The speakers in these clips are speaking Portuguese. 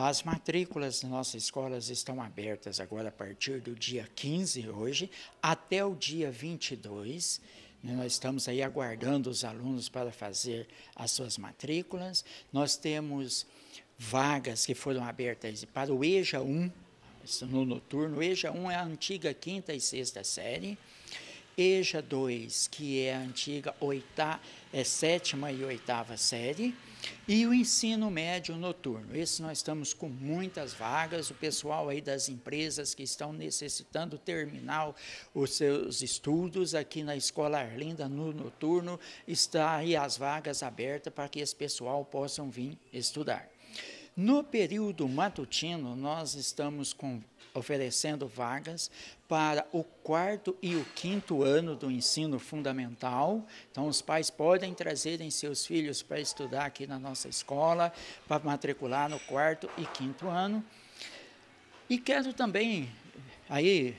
As matrículas nas nossas escolas estão abertas agora a partir do dia 15, hoje, até o dia 22. Né? Nós estamos aí aguardando os alunos para fazer as suas matrículas. Nós temos vagas que foram abertas para o EJA 1, no noturno. O EJA 1 é a antiga quinta e sexta série. EJA 2, que é a antiga oitava, é sétima e oitava série. E o ensino médio noturno. Esse nós estamos com muitas vagas, o pessoal aí das empresas que estão necessitando terminar os seus estudos aqui na Escola Arlinda no noturno, está aí as vagas abertas para que esse pessoal possam vir estudar. No período matutino, nós estamos com, oferecendo vagas para o quarto e o quinto ano do ensino fundamental. Então, os pais podem trazerem seus filhos para estudar aqui na nossa escola, para matricular no quarto e quinto ano. E quero também eh, aí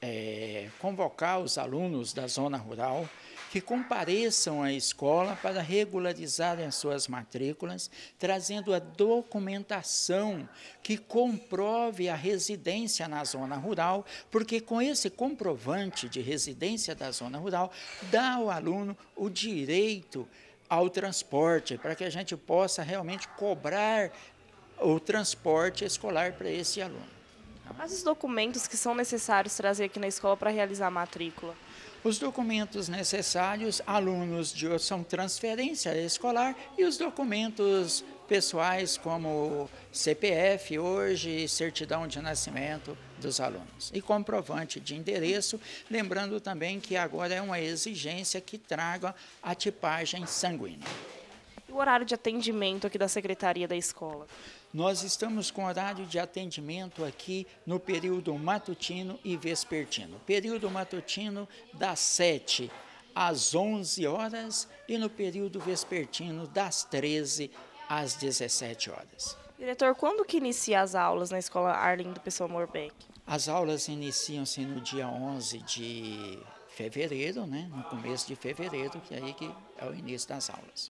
é, convocar os alunos da zona rural que compareçam à escola para regularizarem as suas matrículas, trazendo a documentação que comprove a residência na zona rural, porque com esse comprovante de residência da zona rural, dá ao aluno o direito ao transporte, para que a gente possa realmente cobrar o transporte escolar para esse aluno. Quais os documentos que são necessários trazer aqui na escola para realizar a matrícula? Os documentos necessários, alunos de, são transferência escolar e os documentos pessoais como CPF hoje, certidão de nascimento dos alunos e comprovante de endereço, lembrando também que agora é uma exigência que traga a tipagem sanguínea o horário de atendimento aqui da secretaria da escola? Nós estamos com horário de atendimento aqui no período matutino e vespertino. Período matutino das 7 às 11 horas e no período vespertino das 13 às 17 horas. Diretor, quando que inicia as aulas na Escola Arlindo Pessoa Morbeck? As aulas iniciam-se no dia 11 de fevereiro, né? no começo de fevereiro, que é aí que é o início das aulas.